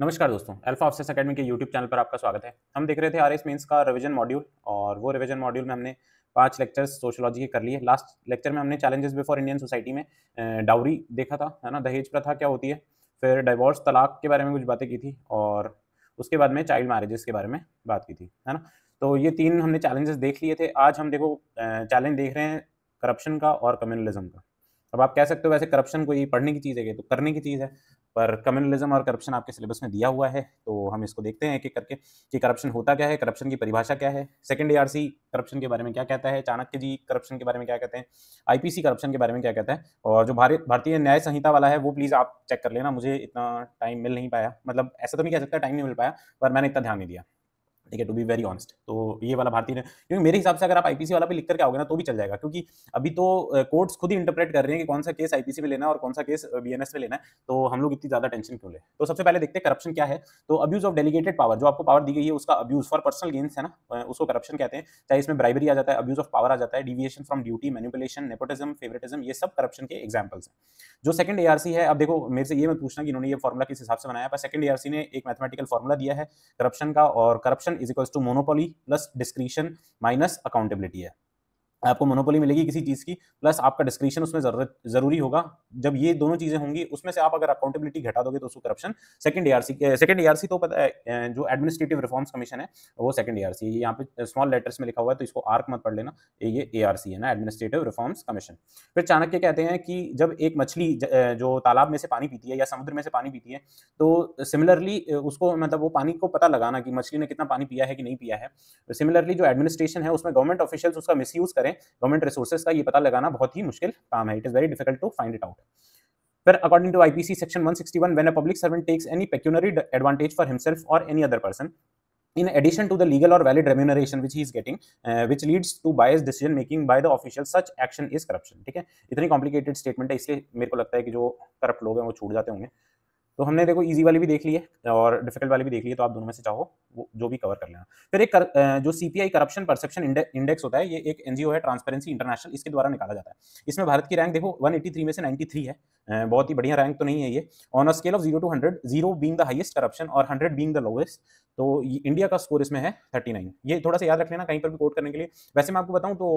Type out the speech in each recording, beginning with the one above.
नमस्कार दोस्तों Alpha Office Academy के यूट्यूब चैनल पर आपका स्वागत है हम देख रहे थे आर एस मीन्स का रिविजन मॉड्यूल और वो रिविजन मॉड्यूल में हमने पांच लेक्चर्स सोशोलॉजी के कर लिए लास्ट लेक्चर में हमने चैलेंजेस बिफोर इंडियन सोसाइटी में डाउरी देखा था है ना दहेज प्रथा क्या होती है फिर डाइवोर्स तलाक के बारे में कुछ बातें की थी और उसके बाद में चाइल्ड मैरिजेस के बारे में बात की थी है ना तो ये तीन हमने चैलेंजेस देख लिए थे आज हम देखो चैलेंज देख रहे हैं करप्शन का और कम्युनलिज्म का अब आप कह सकते हो वैसे करप्शन कोई पढ़ने की चीज़ है तो करने की चीज़ है पर कम्युनलिज्म और करप्शन आपके सिलेबस में दिया हुआ है तो हम इसको देखते हैं एक एक करके कि करप्शन होता क्या है करप्शन की परिभाषा क्या है सेकंड ए करप्शन के बारे में क्या कहता है चाणक्य जी करप्शन के बारे में क्या कहते हैं आईपीसी करप्शन के बारे में क्या कहता है और जो भारत भारतीय न्याय संहिता वाला है वो प्लीज़ आप चेक कर लेना मुझे इतना टाइम मिल नहीं पाया मतलब ऐसा तो नहीं कह सकता टाइम नहीं मिल पाया पर मैंने इतना ध्यान नहीं दिया ठीक है टू बी वेरी ऑनस्ट तो ये वाला भारतीय ने क्योंकि मेरे हिसाब से अगर आप आईपीसी वाला भी लिख करके आओगे ना तो भी चल जाएगा क्योंकि अभी तो कोर्ट्स खुद ही इंटरप्रेट कर रहे हैं कि कौन सा केस आईपीसी में लेना और कौन सा केस बीएनएस में लेना है तो हम लोग इतनी ज्यादा टेंशन क्यों ले तो सबसे पहले देखते हैं करप्शन क्या है तो अब्यूज ऑफ डेलीगेटेड पावर जो आपको पावर दी गई है उसका अब्यूज फॉर पर्सनल गेन्स है ना उसको करप्शन कहते हैं चाहे इसमें ब्राइबरी आ जाता है अब्यूज ऑफ पावर आ जाता है deviation from duty manipulation nepotism favouritism ये सब करप्शन के एग्जाम्पल्स हैं जो सेकंड एआरसी है अब देखो मेरे से ये मैं पूछना कि इन्होंने ये फॉर्मुला किस हिसाब से बनाया पर सेकंड एआरसी ने एक मैथमेटिकल फॉर्मुला दिया है करप्शन का और corruption is equal to monopoly plus description minus accountability है आपको मोनोपोली मिलेगी किसी चीज़ की प्लस आपका डिस्क्रिप्शन उसमें जरूरत जरूरी होगा जब ये दोनों चीज़ें होंगी उसमें से आप अगर अकाउंटेबिलिटी घटा दोगे तो उसको corruption second ERC second ARC तो पता है जो एडमिनिस्ट्रेटिव रिफॉर्म्स कमीशन है वो सेकंड एआरसी है यहाँ पे स्मॉल लेटर्स में लिखा हुआ है तो इसको आर्क मत पढ़ लेना ये ए है ना एडमिनिस्ट्रेटिव रिफॉर्म्स कमीशन फिर चाणक्य कहते हैं कि जब एक मछली जो तालाब में से पानी पीती है या समुद्र में से पानी पीती है तो सिमिलरली उसको मतलब वो पानी को पता लगाना कि मछली ने कितना पानी पिया है कि नहीं पिया है सिमिलरली जो एडमिनिस्ट्रेशन है उसमें गवर्नमेंट ऑफिशियल्स उसका मिस करें करें गवर्नमेंट रिसोर्सेज का ये पता लगाना बहुत ही मुश्किल काम है it is very difficult to find it out फिर according to IPC section 161 when a public servant takes any pecuniary advantage for himself और any other person in addition to the legal और valid remuneration which is getting which leads to bias decision making by the official such action is corruption ठीक है इतनी complicated statement है इसलिए मेरे को लगता है कि जो करप्ट लोग हैं वो छूट जाते होंगे तो हमने देखो ईजी वाली भी देख ली है और डिफिकल्ट वाली भी देख ली है तो आप दोनों में से चाहो वो जो भी कवर कर लेना फिर एक कर, जो सीपीआई करप्शन परसेप्शन इंडेक्स होता है ये एक एनजीओ है ट्रांसपेरेंसी इंटरनेशनल इसके द्वारा निकाला जाता है इसमें भारत की रैंक देखो 183 में से 93 है बहुत ही बढ़िया रैंक तो नहीं है ये on a scale of zero to hundred zero being the highest corruption और हंड्रेड बींग द लोएस्ट तो इंडिया का स्कोर इसमें है थर्टी ये थोड़ा सा याद रख लेना कहीं पर भी कोट करने के लिए वैसे मैं आपको बताऊँ तो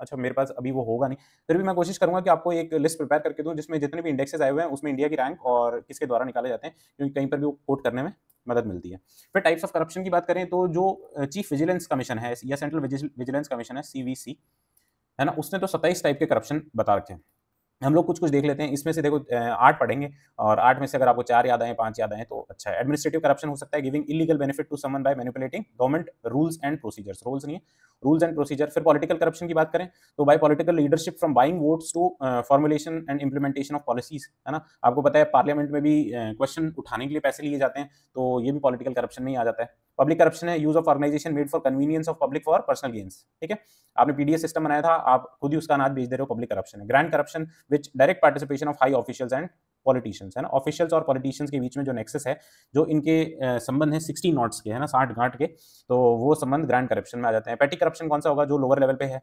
अच्छा मेरे पास अभी वो होगा नहीं फिर भी मैं कोशिश करूंगा कि आपको एक लिस्ट प्रिपेयर करके दूँ जिसमें जितने भी इंडेक्सेस आए हुए हैं उसमें इंडिया की रैंक और किसके द्वारा निकाले जाते हैं क्योंकि कहीं पर भी वो कोट करने में मदद मिलती है फिर टाइप्स ऑफ करप्शन की बात करें तो जो चीफ विजिलेंस कमीशन है या सेंट्रल विजिलेंस कमीशन है सी है ना उसने तो सत्ताईस टाइप के करप्शन बता रखे हैं हम लोग कुछ कुछ देख लेते हैं इसमें से देखो आठ पढ़ेंगे और आठ में से अगर आपको चार याद आए पांच याद आए तो अच्छा है एडमिनिस्ट्रेटिव करप्शन हो सकता है giving illegal benefit to someone by manipulating government rules and procedures rules नहीं है रूल्स एंड प्रोसीजर फिर पॉलिटिकल करप्शन की बात करें तो by political leadership from buying votes to formulation and implementation of policies है ना आपको पता है पार्लियामेंट में भी क्वेश्चन उठाने के लिए पैसे लिए जाते हैं तो ये भी पॉलिटिकल करप्शन में ही आ जाता है पब्लिक करप्शन है use of organisation made for convenience of public for personal gains ठीक है आपने पीडीएस सिस्टम बनाया था आप खुद ही उसका अनाज बेच दे रहे हो पब्लिक करप्शन है grand corruption which direct participation of high officials and politicians है ना ऑफिशियल्स और पॉलिटिशियंस के बीच में जो नेक्सेस है जो इनके संबंध है सिक्सटी नॉट्स के है ना साठ घाट के तो वो संबंध ग्रैंड करप्शन में आ जाते हैं पैटी करप्शन कौन सा होगा जो लोअर लेवल पे है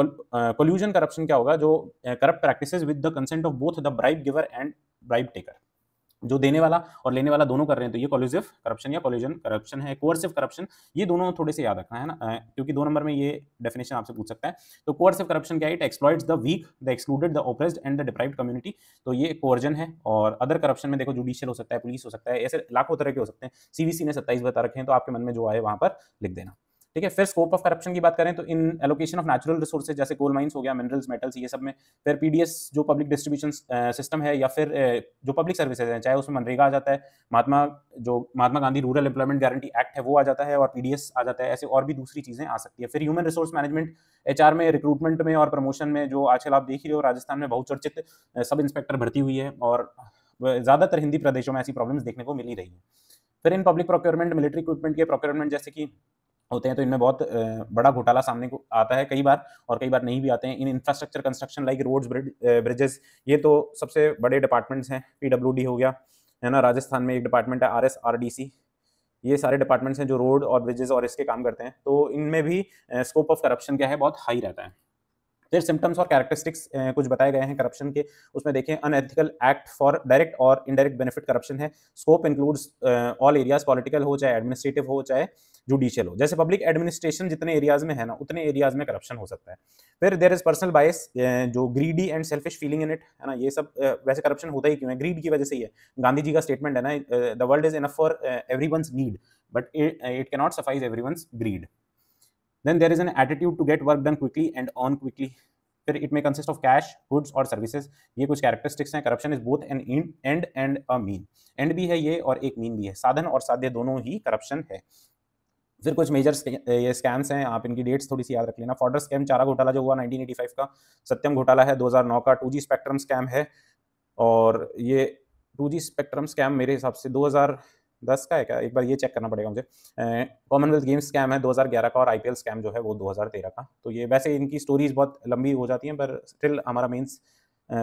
कोल्यूजन करप्शन क्या होगा जो corrupt practice with the consent of both the bribe giver and bribe taker जो देने वाला और लेने वाला दोनों कर रहे हैं तो ये कॉलिजिव करप्शन या कॉलिजन करप्शन है कोर्सिव करप्शन ये दोनों थोड़े से याद रखना है ना क्योंकि दो नंबर में ये डेफिनेशन आपसे पूछ सकता है तो कोर्सिव करप्शन क्या है it exploits the weak the excluded the oppressed and the deprive community तो ये कोर्जन है और अदर करप्शन में देखो जुडिशियल हो सकता है पुलिस हो सकता है ऐसे लाखों तरह के हो सकते हैं सीवीसी ने सत्ताईस बता रखे हैं तो आपके मन में जो आए वहाँ पर लिख देना ठीक है फिर स्कोप ऑफ करप्शन की बात करें तो in allocation of natural resources जैसे कोल माइन्स हो गया मिनरल्स मेटल्स ये सब में फिर पीडीएस जो पब्लिक डिस्ट्रीब्यूशन सिस्टम है या फिर जो पब्लिक सर्विसेज हैं चाहे उसमें मनरेगा आ जाता है महात्मा जो Mahatma Gandhi rural employment guarantee act है वो आ जाता है और पीडीएस आ जाता है ऐसे और भी दूसरी चीज़ें आ सकती है फिर ह्यूमन रिसोर्स मैनेजमेंट एच में रिक्रूटमेंट में और प्रमोशन में जो आजकल आप देख रहे हो राजस्थान में बहुत चर्चित सब इंस्पेक्टर भर्ती हुई है और ज़्यादातर हिंदी प्रदेशों में ऐसी प्रॉब्लम्स देखने को मिल रही है फिर in public procurement military equipment के प्रोक्योरमेंट जैसे कि होते हैं तो इनमें बहुत बड़ा घोटाला सामने को आता है कई बार और कई बार नहीं भी आते हैं in infrastructure construction like roads bridges ये तो सबसे बड़े डिपार्टमेंट्स हैं पी हो गया है ना राजस्थान में एक डिपार्टमेंट है R S R D C ये सारे डिपार्टमेंट्स हैं जो रोड और ब्रिजेस और इसके काम करते हैं तो इनमें भी स्कोप ऑफ करप्शन क्या है बहुत हाई रहता है फिर सिम्टम्स और कैरेक्टरिस्टिक्स कुछ बताए गए हैं करप्शन के उसमें देखें अनएथिकल एक्ट फॉर डायरेक्ट और इनडायरेक्ट बेनिफिट करप्शन है scope includes all areas political हो चाहे एडमिनिस्ट्रेटिव हो चाहे जुडिशियल हो जैसे पब्लिक एडमिनिस्ट्रेशन जितने एरियाज में है ना उतने एरियाज में करप्शन हो सकता है फिर देर इज पर्सनल बायस जो greedy and selfish feeling in it है ना ये सब वैसे करप्शन होता ही क्यों है ग्रीड की वजह से ही है गांधी जी का स्टेटमेंट है ना the world is enough for every need but it cannot satisfy every greed then there is an attitude to get work done quickly and on quickly फिर it may consist of cash goods और services ये कुछ characteristics हैं corruption is both an in end and a mean and भी है ये और एक मीन भी है साधन और साध्य दोनों ही करप्शन है फिर कुछ मेजर ये स्कैम्स हैं आप इनकी डेट्स थोड़ी सी याद रख लेना फॉर्डर स्कैम चारा घोटाला जो हुआ 1985 का सत्यम घोटाला है 2009 का टू स्पेक्ट्रम स्कैम है और ये टू स्पेक्ट्रम स्कैम मेरे हिसाब से दस का है क्या एक बार ये चेक करना पड़ेगा मुझे कॉमनवेल्थ गेम्स स्कैम है 2011 का और आई स्कैम जो है वो 2013 का तो ये वैसे इनकी स्टोरीज बहुत लंबी हो जाती हैं पर स्टिल हमारा मेन्स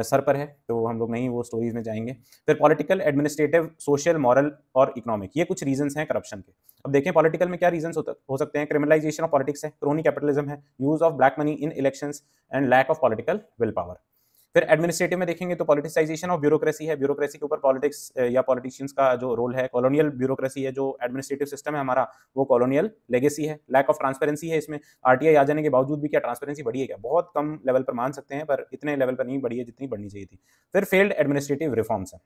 सर पर है तो हम लोग नहीं वो स्टोरीज में जाएंगे फिर पॉलिटिकल एडमिनिस्ट्रेटिव सोशल मॉरल और इकोनॉमिक ये कुछ रीजंस हैं करप्शन के अब देखें पॉलिटिकल में क्या रीजंस हो सकते हैं क्रिमिनलाइजेशन ऑफ पॉलिटिक्स है क्रोनी कैपिटलिज्म है use of black money in elections and lack of political will power फिर एडमिनिस्ट्रेटिव में देखेंगे तो पॉलिटिसाइजेशन ऑफ ब्यूरोक्रेसी है ब्यूरोक्रेसी के ऊपर पॉलिटिक्स या पॉलिटिशियंस का जो रोल है कॉलोनियल ब्यूरोक्रेसी है जो एडमिनिस्ट्रेटिव सिस्टम है हमारा वो कॉलोनियल लेगेसी है लैक ऑफ ट्रांसपेरेंसी है इसमें आरटीआई आ जाने के बावजूद भी क्या ट्रांसपेरेंसी बढ़ी है क्या बहुत कम लेवल पर मान सकते हैं पर इतने लेवल पर नहीं बढ़ी है जितनी बढ़नी चाहिए थी फिर फेल्ड एडमिनिस्ट्रेटिव रिफॉर्म्स है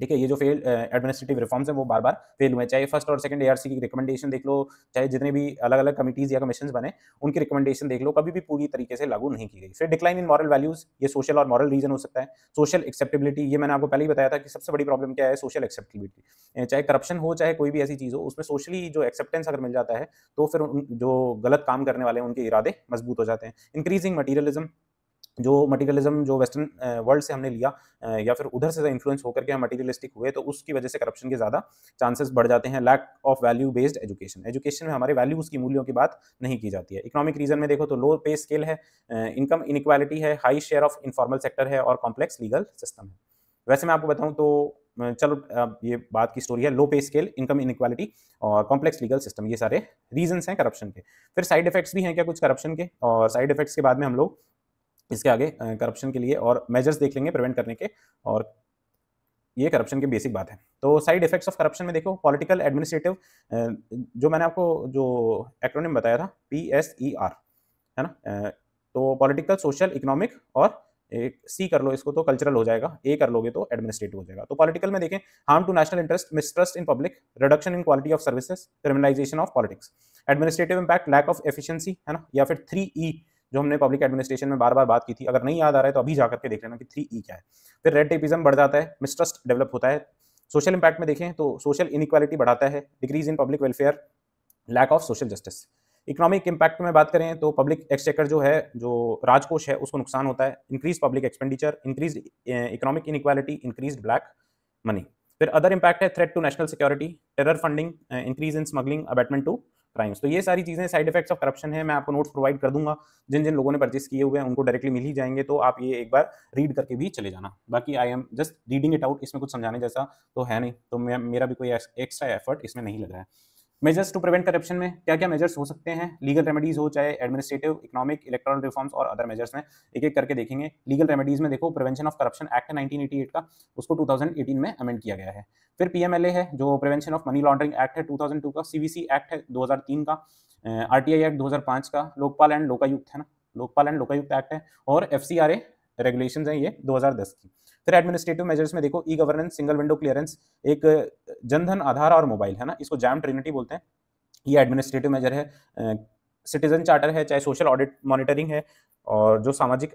ठीक है ये जो फेल एडमिनिस्ट्रेटिव रिफॉर्म्स हैं वो बार बार फेल हुए चाहे फर्स्ट और सेकंड एआरसी की रिकमेंडेशन देख लो चाहे जितने भी अलग अलग कमिटीज या कमीशन बने उनकी रिकमेंडेशन देख लो कभी भी पूरी तरीके से लागू नहीं की गई फिर डिक्लाइन इन मॉरल वैल्यूज ये सोशल और मॉरल रीजन हो सकता है सोशल एक्सेप्टेबिलिटी ये मैंने आपको पहले ही बताया था कि सबसे बड़ी प्रॉब्लम क्या है सोशल एक्सेप्टेबिलिटी चाहे करप्शन हो चाहे कोई भी ऐसी चीज़ हो उसमें सोशली जो एक्सेप्टेंस अगर मिल जाता है तो फिर जो गलत काम करने वाले हैं उनके इरादे मजबूत हो जाते हैं इंक्रीजिंग मटीरियलिज्म जो मटीरियलिज्म जो वेस्टर्न वर्ल्ड से हमने लिया या फिर उधर से इन्फ्लुएंस होकर के हम मटीरियलिस्टिक हुए तो उसकी वजह से करप्शन के ज़्यादा चांसेस बढ़ जाते हैं lack of value based education education में हमारे वैल्यूज़ की मूल्यों की बात नहीं की जाती है इकोनॉमिक रीजन में देखो तो लो पे स्केल है इनकम इनक्वालिटी है high share of informal sector है और कॉम्प्लेक्स लीगल सिस्टम है वैसे मैं आपको बताऊँ तो चलो ये बात की स्टोरी है low pay scale income inequality और कॉम्प्लेक्स लीगल सिस्टम ये सारे रीजंस हैं करप्शन के फिर साइड इफेक्ट्स भी हैं क्या कुछ करप्शन के और साइड इफेक्ट्स के बाद में हम लोग इसके आगे करप्शन के लिए और मेजर्स देख लेंगे प्रिवेंट करने के और ये करप्शन की बेसिक बात है तो साइड इफेक्ट्स ऑफ करप्शन में देखो पॉलिटिकल एडमिनिस्ट्रेटिव जो मैंने आपको जो एक्रोनिम बताया था पी एस ई आर है ना तो पॉलिटिकल सोशल इकोनॉमिक और एक सी कर लो इसको तो कल्चरल हो जाएगा ए कर लोगे तो एडमिनिस्ट्रेटिव हो जाएगा तो पॉलिटिकल में देखें harm to national interest mistrust in public reduction in quality of services criminalisation of politics administrative impact lack of efficiency है ना या फिर थ्री ई e, जो हमने पब्लिक एडमिनिस्ट्रेशन में बार बार बात की थी अगर नहीं याद आ रहा है तो अभी जाकर के देख लेना कि थ्री ई e क्या है फिर रेड टेपिज्म बढ़ जाता है मिसट्रस्ट डेवलप होता है सोशल इंपैक्ट में देखें तो सोशल इनक्वालिटी बढ़ाता है decrease in public welfare lack of social justice economic impact में बात करें तो पब्लिक एक्सचेकर जो है जो राजकोष है उसको नुकसान होता है increase public expenditure increase economic inequality increase black money फिर अदर इंपैक्ट है threat to national security terror funding increase in smuggling abetment to crimes तो ये सारी चीज़ें साइड इफेक्ट्स ऑफ करप्शन है मैं आपको नोट्स प्रोवाइड कर दूंगा जिन जिन लोगों ने परचेस किए हुए हैं उनको डायरेक्टली मिल ही जाएंगे तो आप ये एक बार रीड करके भी चले जाना बाकी I am just reading it out इसमें कुछ समझाने जैसा तो है नहीं तो मेरा भी कोई एक्स्ट्रा एफर्ट इसमें नहीं लगा है मेजर्स टू प्रिवेंट करप्शन में क्या क्या मेजर्स हो सकते हैं लीगल रेमेडीज हो चाहे एडमिनिस्ट्रेटिव इकोनॉमिक इलेक्ट्रॉनिक रिफॉर्म्स और अदर मेजर्स में एक एक करके देखेंगे लीगल रेमेडीज में देखो प्रिवेंशन ऑफ करप्शन एक्ट है 1988 का उसको 2018 में अमेंड किया गया है फिर पीएमएलए है जो prevention of money laundering act है टू का सीवीसी एक्ट है दो का आर एक्ट दो का लोकपाल एंड लोकायुक्त है ना लोकपाल एंड लोकायुक्त एक्ट है और एफ रेगुलेशन हैं ये 2010 की फिर एडमिनिस्ट्रेटिव मेजर्स में देखो e governance single window clearance एक जनधन आधार और मोबाइल है ना इसको जैम ट्रिनिटी बोलते हैं ये एडमिनिस्ट्रेटिव मेजर है सिटीजन चार्टर है चाहे सोशल ऑडिट मॉनिटरिंग है और जो सामाजिक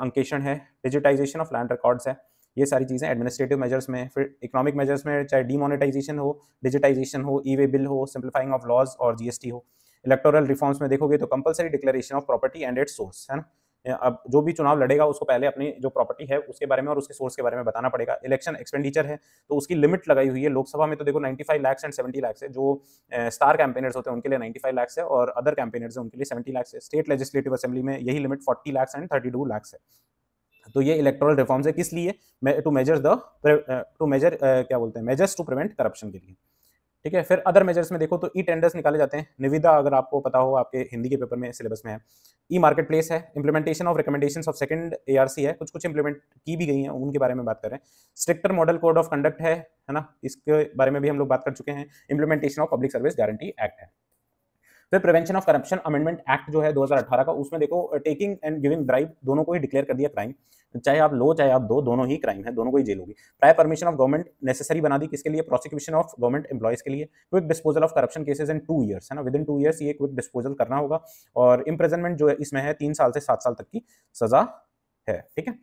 अंकेशन है डिजिटाइजेशन ऑफ लैंड रिकॉर्ड्स है ये सारी चीज़ें एडमिनिस्ट्रेटिव मेजर्स में फिर इकोनॉमिक मेजर्स में चाहे डीमोनेटाइजेशन हो डिजिटाइजेशन हो ई वे बिल हो सिंप्लीफाइंग ऑफ लॉज और जीएसटी हो इलेक्टोरल रिफॉर्म्स में देखोगे तो compulsory declaration of property and its source है ना अब जो भी चुनाव लड़ेगा उसको पहले अपनी जो प्रॉपर्टी है उसके बारे में और उसके सोर्स के बारे में बताना पड़ेगा इलेक्शन एक्सपेंडिचर है तो उसकी लिमिट लगाई हुई है लोकसभा में तो देखो 95 लैक्स एंड 70 लैक्स है जो स्टार कैंपेनर्स होते हैं उनके लिए 95 लैक्स है और अदर कैंपेनर्स हैं उनके लिए 70 लैक्स है स्टेट लेजिस्लेटिव असेंबली में यही लिमिट 40 लैक्स एंड 32 लैक्स है तो ये इलेक्ट्रल रिफॉर्म्स है किस लिए two major the two major क्या बोलते हैं मेजर्स टू प्रिवेंट करप्शन के लिए ठीक है फिर अदर मेजर्स में देखो तो ई टेंडर्स निकाले जाते हैं निविदा अगर आपको पता हो आपके हिंदी के पेपर में सिलेबस में है ई मार्केट प्लेस है implementation of recommendation of second A है कुछ कुछ इंप्लीमेंट की भी गई हैं उनके बारे में बात करें stricter model code of conduct है है ना इसके बारे में भी हम लोग बात कर चुके हैं implementation of public service guarantee act है फिर prevention of corruption amendment act जो है 2018 का उसमें देखो टेकिंग एंड गिविंग ड्राइव दोनों को ही डिक्लेयर कर दिया क्राइम चाहे आप लो चाहे आप दो दोनों ही क्राइम है दोनों को ही जेल होगी prior permission of government necessary बना दी किसके लिए प्रोसिक्यूशन ऑफ गवर्नमेंट एम्प्लॉयज के लिए quick disposal of corruption cases in two years है ना विद इन टू ईयर्स ये क्विक डिस्पोजल करना होगा और इम्प्रेजनमेंट जो है इसमें है तीन साल से सात साल तक की सजा है ठीक है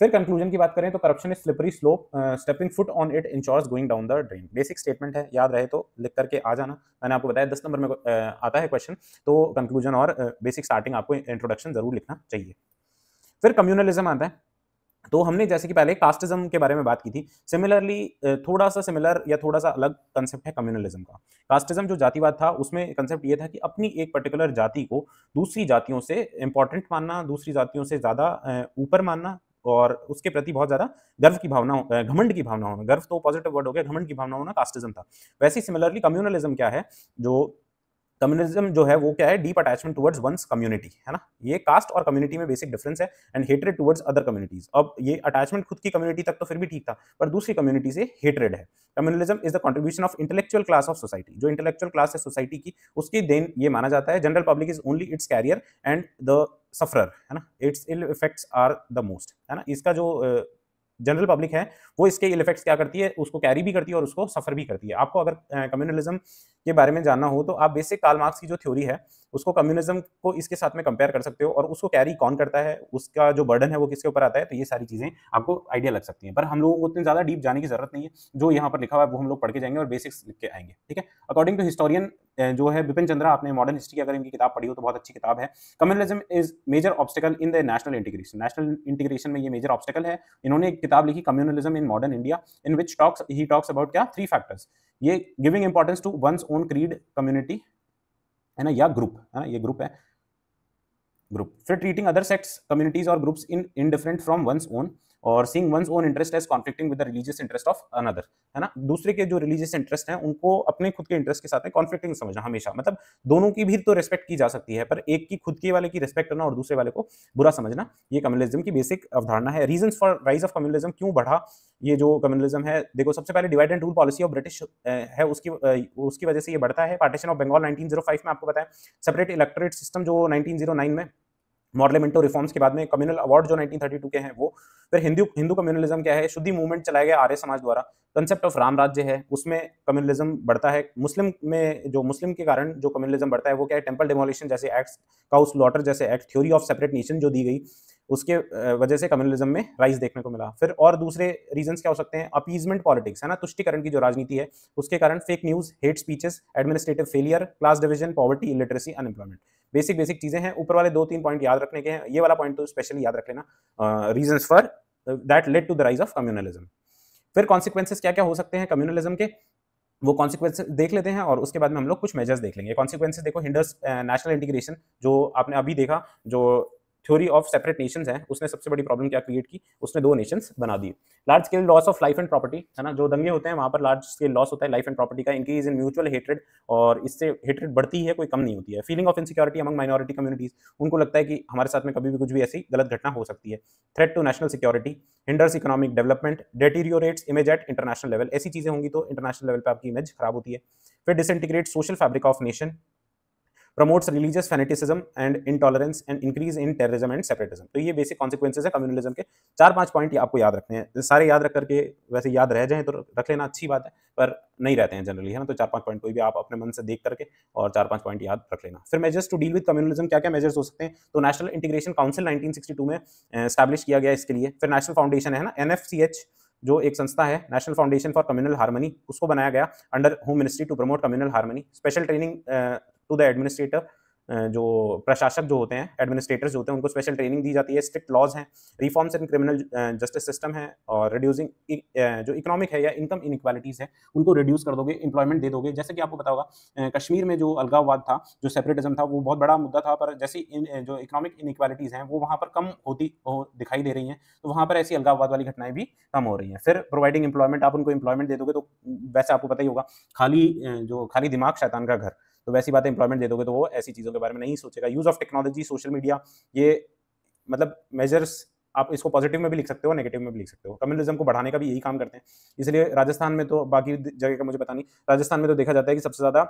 फिर कंक्लूजन की बात करें तो corruption is slippery slope stepping foot on it ensures going down the drain basic statement है याद रहे तो लिख करके आ जाना मैंने आपको बताया दस नंबर में uh, आता है क्वेश्चन तो कंक्लूजन और बेसिक uh, स्टार्टिंग आपको इंट्रोडक्शन जरूर लिखना चाहिए फिर कम्युनलिज्म आता है तो हमने जैसे कि पहले कास्टिज्म के बारे में बात की थी सिमिलरली थोड़ा सा सिमिलर या थोड़ा सा अलग कंसेप्ट है कम्युनलिज्म का कास्टिज्म जो जातिवाद था उसमें कंसेप्ट ये था कि अपनी एक पर्टिकुलर जाति को दूसरी जातियों से इंपॉर्टेंट मानना दूसरी जातियों से ज़्यादा uh, ऊपर मानना और उसके प्रति बहुत ज़्यादा गर्व की भावना घमंड की भावना होना गर्व तो पॉजिटिव वर्ड हो गया घमंड की भावना होना कास्टिज्म था वैसे सिमिलरली कम्युनलिज्म क्या है जो कम्युनिज्म जो है वो क्या है deep attachment towards one's community है ना ये कास्ट और कम्युनिटी में बेसिक डिफरेंस है and hatred towards other communities अब ये अटैचमेंट खुद की कम्युनिटी तक तो फिर भी ठीक था पर दूसरी कम्युनिटी से हेटरेड है communism is the contribution of intellectual class of society जो इंटेलेक्चुअल क्लास है सोसाइटी की उसकी देन ये माना जाता है general public is only its carrier and the suffer है ना its ill effects are the most है ना इसका जो uh, जनरल पब्लिक है वो इसके इल इफेक्ट्स क्या करती है उसको कैरी भी करती है और उसको सफर भी करती है आपको अगर कम्युनलिज्म के बारे में जानना हो तो आप बेसिक काल मार्क्स की जो थ्योरी है उसको कम्युनिज्म को इसके साथ में कंपेयर कर सकते हो और उसको कैरी कौन करता है उसका जो बर्डन है वो किसके ऊपर आता है तो ये सारी चीज़ें आपको आइडिया लग सकती है पर हम लोगों को इतनी ज़्यादा डीप जाने की जरूरत नहीं है जो यहाँ पर लिखा हुआ है वो हम लोग पढ़ के जाएंगे और बेसिक्स लिख के आएंगे ठीक है अकॉर्डिंग टू हिस्टोरियन जो है बिपिन चंद्रा आपने मॉडर्न हिस्ट्री की अगर इनकी किताब पढ़ी हो तो बहुत अच्छी किताब है communism is major obstacle in the national integration national integration में ये मेजर ऑब्स्टिकल है इन्होंने एक किताब लिखी communalism in modern India in which talks he talks about क्या थ्री फैक्टर्स ये giving importance to one's own creed community है ना या ग्रुप है ना ये ग्रुप है ग्रुप फिर ट्रीटिंग अदर सेक्ट्स कम्युनिटीज और groups in in different from one's own और seeing one's own interest as conflicting with the religious interest of another है ना दूसरे के जो रिलीजियस इंटरेस्ट हैं उनको अपने खुद के इंटरेस्ट के साथ में कॉन्फ्लिक्टिंग समझना हमेशा मतलब दोनों की भी तो रेस्पेक्ट की जा सकती है पर एक की खुद के वाले की रिस्पेक्ट करना और दूसरे वाले को बुरा समझना ये कम्युनलिज्म की बेसिक अवधारणा है reason for rise of communalism क्यों बढ़ा ये जो कम्युनलिज्म है देखो सबसे पहले divide and rule policy of British है उसकी उसकी वजह से ये बढ़ता है पार्टीशन ऑफ बंगाल 1905 में आपको बताया सेपरेट इलेक्टोरेट सिस्टम जो 1909 में मॉडलमेंटो रिफॉर्म्स के बाद में कम्युनल अवार्ड जो 1932 के हैं वो फिर हिंदू हिंदू कम्युनलिज्म क्या है शुद्धि मूवमेंट चलाया गया आर्य समाज द्वारा कंसेप्ट ऑफ राम राज्य है उसमें कम्युनलिज्म बढ़ता है मुस्लिम में जो मुस्लिम के कारण जो कम्युनलिज्म बढ़ता है वो क्या है टेम्पल डेमोलिशन जैसे एक्ट काउस लॉटर जैसे act theory of separate nation जो दी गई उसके वजह से कम्युनलिज्म में राइज देखने को मिला फिर और दूसरे रीजंस क्या हो सकते हैं अपीजमेंट पॉलिटिक्स है ना तुष्टिकरण की जो राजनीति है उसके कारण fake news hate speeches administrative failure class division poverty illiteracy unemployment basic basic चीज़ें हैं ऊपर वाले दो तीन पॉइंट याद रखने के हैं ये वाला पॉइंट तो स्पेशली याद रख लेना reason for that led to the rise of communalism फिर कॉन्सिक्वेंसेज क्या क्या हो सकते हैं कम्युनलिज्म के वो कॉन्सिक्वेंस देख लेते हैं और उसके बाद में हम लोग कुछ मेजर्स देख लेंगे कॉन्सिक्वेंस देखो हिंडर्स नेशनल इंटीग्रेशन जो आपने अभी देखा जो थ्योरी ऑफ सेपरेट नेशंस है उसने सबसे बड़ी प्रॉब्लम क्या क्रिएट की उसने दो नेशंस बना दिए large scale loss of life and property है ना जो दंगे होते हैं वहाँ पर लार्ज स्केल लॉस होता है लाइफ एंड प्रॉपर्टी का इंक्रीज इन म्यूचुअल हेट्रेड और इससे हेटरेड बढ़ती है कोई कम नहीं होती है feeling of insecurity among minority communities उनको लगता है कि हमारे साथ में कभी भी कुछ भी ऐसी गलत घटना हो सकती है threat to national security hinders economic development deteriorates image at international level ऐसी चीज़ें होंगी तो इंटरनेशनल लेवल पर आपकी इमेज खराब होती है फिर disintegrate social fabric of nation promotes religious fanaticism and intolerance and increase in terrorism and separatism तो ये बेसिक कॉन्सिक्वेंसेज है कम्युनलिज्म के चार पांच पॉइंट आपको याद रखने हैं सारे याद रख करके वैसे याद रह जाए तो रख लेना अच्छी बात है पर नहीं रहते हैं जनरली है ना तो चार पांच पॉइंट कोई भी आप अपने मन से देख करके और चार पांच पॉइंट याद रख लेना फिर measures to deal with communalism क्या क्या मेजर्स हो सकते हैं तो नेशनल इंटीग्रेशन काउंसिल टू में स्टैब्लिश किया गया इसके लिए फिर नेशनल फाउंडेशन है ना एन जो एक संस्था है national foundation for communal harmony उसको बनाया गया under home ministry to promote communal harmony special training to the administrator जो प्रशासक जो होते हैं एडमिनिस्ट्रेटर्स जो होते हैं उनको स्पेशल ट्रेनिंग दी जाती है स्ट्रिक्ट लॉज हैं reforms in criminal justice system है और रिड्यूसिंग uh, जो इकोनॉमिक है या इनकम इनक्वालिटीज़ है उनको रिड्यूस कर दोगे इंप्लॉयमेंट दे दोगे जैसे कि आपको पता होगा uh, कश्मीर में जो अलगाववाद था जो सेपरेटिज्म था वो बहुत बड़ा मुद्दा था पर जैसी जो इकोनॉमिक इनक्वालिटीज़ हैं वो वहाँ पर कम होती हो, दिखाई दे रही हैं तो वहाँ पर ऐसी अलगाववाद वाली घटनाएं भी कम हो रही हैं फिर प्रोवाइडिंग एम्प्लॉयमेंट आप उनको एम्प्लॉयमेंट दे दोगे तो वैसे आपको पता ही होगा खाली uh, जो खाली दिमाग शैतान का घर तो वैसी बात इंप्लॉयमेंट दे दोगे तो वो ऐसी चीज़ों के बारे में नहीं सोचेगा use of technology social media ये मतलब मेजर्स आप इसको पॉजिटिव में भी लिख सकते हो नेगेटिव में भी लिख सकते हो कम्युनिज्म को बढ़ाने का भी यही काम करते हैं इसलिए राजस्थान में तो बाकी जगह का मुझे पता नहीं राजस्थान में तो देखा जाता है कि सबसे ज़्यादा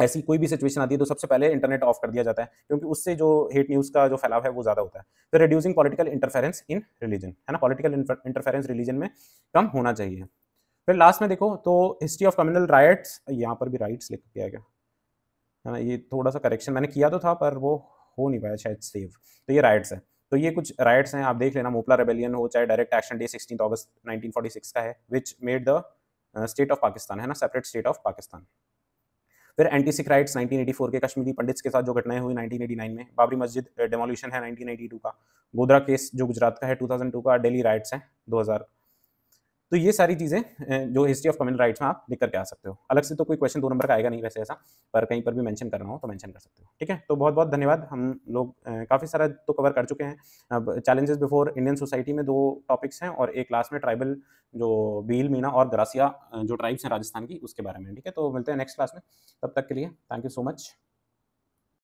ऐसी कोई भी सिचुएशन आती है तो सबसे पहले इंटरनेट ऑफ कर दिया जाता है क्योंकि उससे जो हेट न्यूज़ का जो फैलाव है वो ज़्यादा होता है तो reducing political interference in religion है ना पॉलिटिकल इंटरफेरेंस रिलीजन में कम होना चाहिए फिर लास्ट में देखो तो हिस्ट्री ऑफ कम्युनल राइट्स यहाँ पर भी राइट्स लिख दिया गया है ना ये थोड़ा सा करेक्शन मैंने किया तो था पर वो हो नहीं पाया शायद सेव तो ये राइट्स है तो ये कुछ राइट्स हैं आप देख लेना मोपला रेबेलियन हो चाहे direct action day sixteen August six का है which made the state of Pakistan है ना सेपरेट स्टेट ऑफ पाकिस्तान फिर एंटी सिख राइट्स 1984 के कश्मीरी पंडित्स के साथ जो घटनाएं हुई 1989 में बाबरी मस्जिद डेमोल्यूशन है 1992 का गोधरा केस जो गुजरात का है 2002 का डेली राइट्स है 2000 तो ये सारी चीज़ें जो हिस्ट्री ऑफ कम्युनल राइट्स में आप लिख करके आ सकते हो अलग से तो कोई क्वेश्चन दो नंबर का आएगा नहीं वैसे ऐसा पर कहीं पर भी मेंशन करना हो तो मेंशन कर सकते हो ठीक है तो बहुत बहुत धन्यवाद हम लोग काफ़ी सारा तो कवर कर चुके हैं अब चैलेंजेस बिफोर इंडियन सोसाइटी में दो टॉपिक्स हैं और एक लास्ट में ट्राइबल जो बील मीना और ग्रासिया जो ट्राइब्स हैं राजस्थान की उसके बारे में ठीक है तो मिलते हैं नेक्स्ट क्लास में तब तक के लिए थैंक यू सो मच